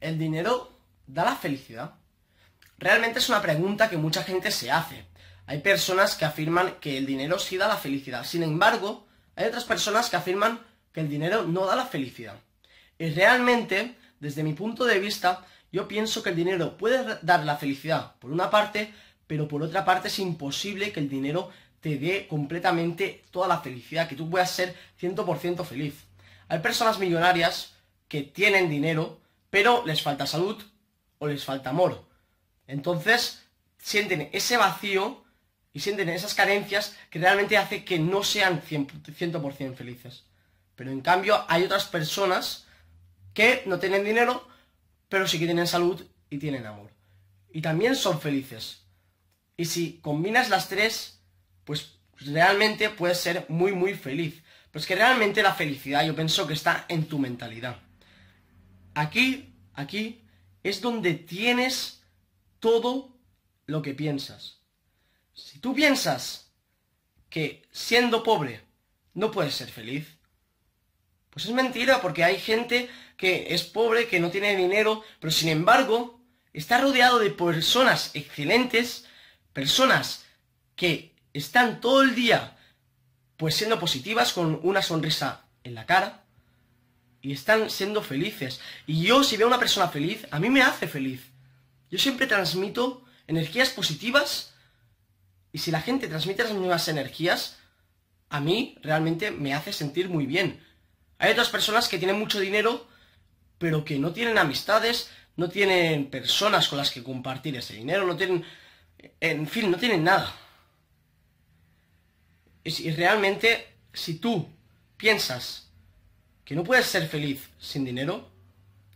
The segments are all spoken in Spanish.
¿El dinero da la felicidad? Realmente es una pregunta que mucha gente se hace. Hay personas que afirman que el dinero sí da la felicidad. Sin embargo, hay otras personas que afirman que el dinero no da la felicidad. Y realmente, desde mi punto de vista, yo pienso que el dinero puede dar la felicidad por una parte, pero por otra parte es imposible que el dinero te dé completamente toda la felicidad, que tú puedas ser 100% feliz. Hay personas millonarias que tienen dinero, pero les falta salud o les falta amor. Entonces sienten ese vacío y sienten esas carencias que realmente hace que no sean 100%, felices. Pero en cambio hay otras personas que no tienen dinero, pero sí que tienen salud y tienen amor. Y también son felices. Y si combinas las tres, pues realmente puedes ser muy, muy feliz. Pues que realmente la felicidad yo pienso que está en tu mentalidad. Aquí, aquí, es donde tienes todo lo que piensas. Si tú piensas que siendo pobre no puedes ser feliz, pues es mentira, porque hay gente que es pobre, que no tiene dinero, pero sin embargo está rodeado de personas excelentes, personas que están todo el día pues siendo positivas, con una sonrisa en la cara, y están siendo felices. Y yo si veo a una persona feliz, a mí me hace feliz. Yo siempre transmito energías positivas y si la gente transmite las mismas energías, a mí realmente me hace sentir muy bien. Hay otras personas que tienen mucho dinero, pero que no tienen amistades, no tienen personas con las que compartir ese dinero, no tienen... En fin, no tienen nada. Y realmente, si tú piensas que no puedes ser feliz sin dinero.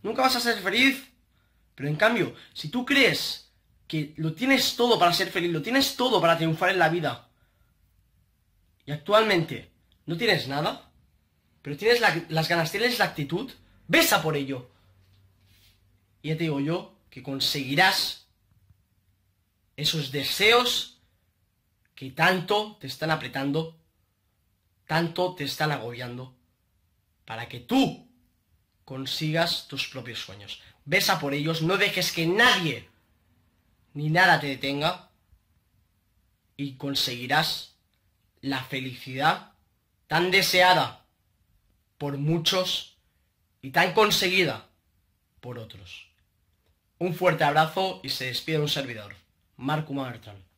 Nunca vas a ser feliz. Pero en cambio, si tú crees que lo tienes todo para ser feliz, lo tienes todo para triunfar en la vida, y actualmente no tienes nada, pero tienes las ganas, tienes la actitud, besa por ello. Y ya te digo yo que conseguirás esos deseos que tanto te están apretando, tanto te están agobiando para que tú consigas tus propios sueños. Besa por ellos, no dejes que nadie ni nada te detenga y conseguirás la felicidad tan deseada por muchos y tan conseguida por otros. Un fuerte abrazo y se despide un servidor, Marco Martran.